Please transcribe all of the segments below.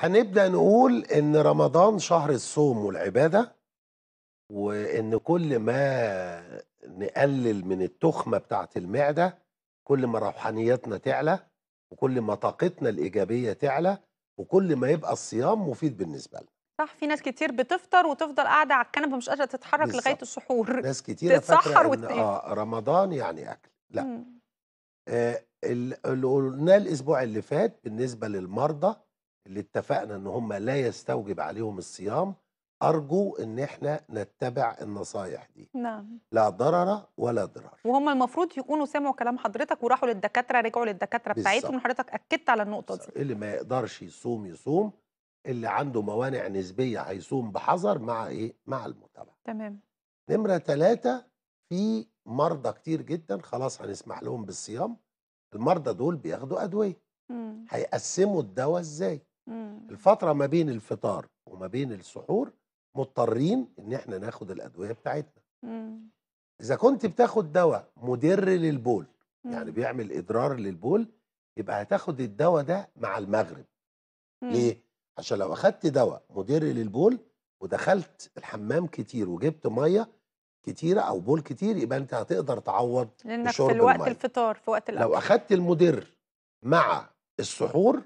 هنبدأ نقول إن رمضان شهر الصوم والعبادة وإن كل ما نقلل من التخمة بتاعة المعدة كل ما روحانياتنا تعلى وكل ما طاقتنا الإيجابية تعلى وكل ما يبقى الصيام مفيد بالنسبة لنا صح في ناس كتير بتفطر وتفضل قاعدة على الكنبة مش قادرة تتحرك لغاية السحور ناس كتير تتسحر إن آه رمضان يعني أكل لا آه اللي قلناه الأسبوع اللي فات بالنسبة للمرضى اللي اتفقنا ان هم لا يستوجب عليهم الصيام ارجو ان احنا نتبع النصايح دي نعم لا ضرر ولا ضرار وهم المفروض يكونوا سمعوا كلام حضرتك وراحوا للدكاتره رجعوا للدكاتره بتاعتهم وحضرتك اكدت على النقطه بالزبط. دي اللي ما يقدرش يصوم يصوم اللي عنده موانع نسبيه هيصوم بحذر مع ايه مع المتابعه تمام نمره ثلاثة في مرضى كتير جدا خلاص هنسمح لهم بالصيام المرضى دول بياخدوا ادويه هيقسموا الدواء ازاي الفتره ما بين الفطار وما بين السحور مضطرين ان احنا ناخد الادويه بتاعتنا مم. اذا كنت بتاخد دواء مدر للبول يعني مم. يعني بيعمل اضرار للبول يبقى هتاخد الدواء ده مع المغرب مم. ليه عشان لو اخدت دواء مدر للبول ودخلت الحمام كتير وجبت ميه كتيره او بول كتير يبقى انت هتقدر تعوض لانك في الوقت المية. الفطار في وقت الاكل لو اخدت المدر مع السحور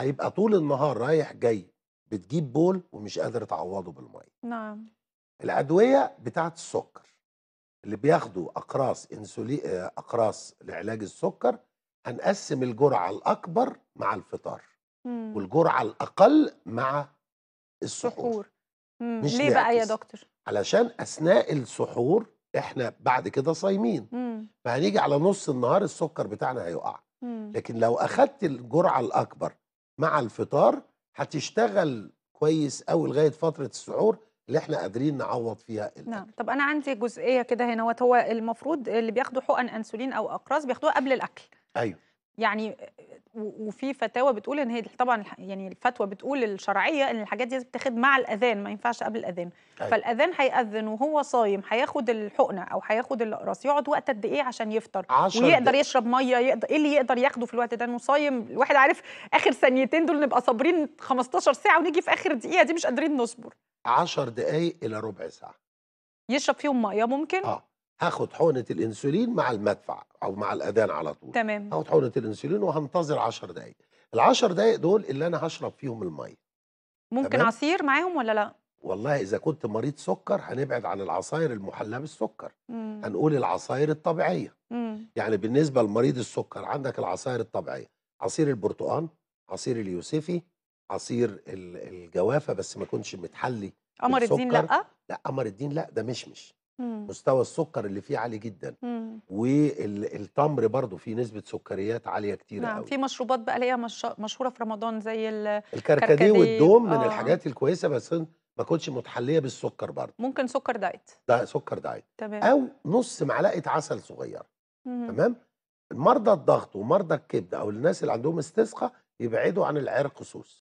هيبقى طول النهار رايح جاي بتجيب بول ومش قادر تعوضه بالميه نعم الادويه بتاعه السكر اللي بياخدوا اقراص انسولين آه، اقراص لعلاج السكر هنقسم الجرعه الاكبر مع الفطار مم. والجرعه الاقل مع السحور مش ليه بقى يا دكتور علشان اثناء السحور احنا بعد كده صايمين فهنيجي على نص النهار السكر بتاعنا هيقع مم. لكن لو اخدت الجرعه الاكبر مع الفطار هتشتغل كويس قوي لغايه فتره السحور اللي احنا قادرين نعوض فيها الأكل. نعم طب انا عندي جزئيه كده هنا هو المفروض اللي بياخدوا حقن انسولين او اقراص بياخدوها قبل الاكل ايوه يعني وفي فتاوى بتقول ان هي طبعا يعني الفتوى بتقول الشرعيه ان الحاجات دي بتاخد مع الاذان ما ينفعش قبل الاذان أيوة. فالاذان هيأذن وهو صايم هياخد الحقنه او هياخد الاقراص يقعد وقت قد ايه عشان يفطر ويقدر ده. يشرب ميه يقدر ايه اللي يقدر ياخده في الوقت ده انه صايم الواحد عارف اخر ثانيتين دول نبقى صابرين 15 ساعه ونيجي في اخر دقيقه دي مش قادرين نصبر 10 دقائق الى ربع ساعه يشرب فيهم ميه ممكن اه هاخد حقنه الانسولين مع المدفع او مع الاذان على طول تمام هاخد حقنه الانسولين وهنتظر 10 دقائق ال10 دقائق دول اللي انا هشرب فيهم الميه ممكن تمام؟ عصير معاهم ولا لا والله اذا كنت مريض سكر هنبعد عن العصاير المحلاه بالسكر مم. هنقول العصاير الطبيعيه مم. يعني بالنسبه لمريض السكر عندك العصاير الطبيعيه عصير البرتقال عصير اليوسفي عصير الجوافه بس ما يكونش متحلي قمر الدين لا لا قمر الدين لا ده مشمش مم. مستوى السكر اللي فيه عالي جدا مم. والتمر برضو فيه نسبة سكريات عالية كتير نعم قوي. في مشروبات بقى ليها مش... مشهورة في رمضان زي الكركديه والدوم آه. من الحاجات الكويسة بس ما كنتش متحلية بالسكر برضو ممكن سكر دايت ده سكر دايت تمام. أو نص معلقة عسل صغير تمام مرضى الضغط ومرضى الكبد أو الناس اللي عندهم استسقى يبعدوا عن العرق سوس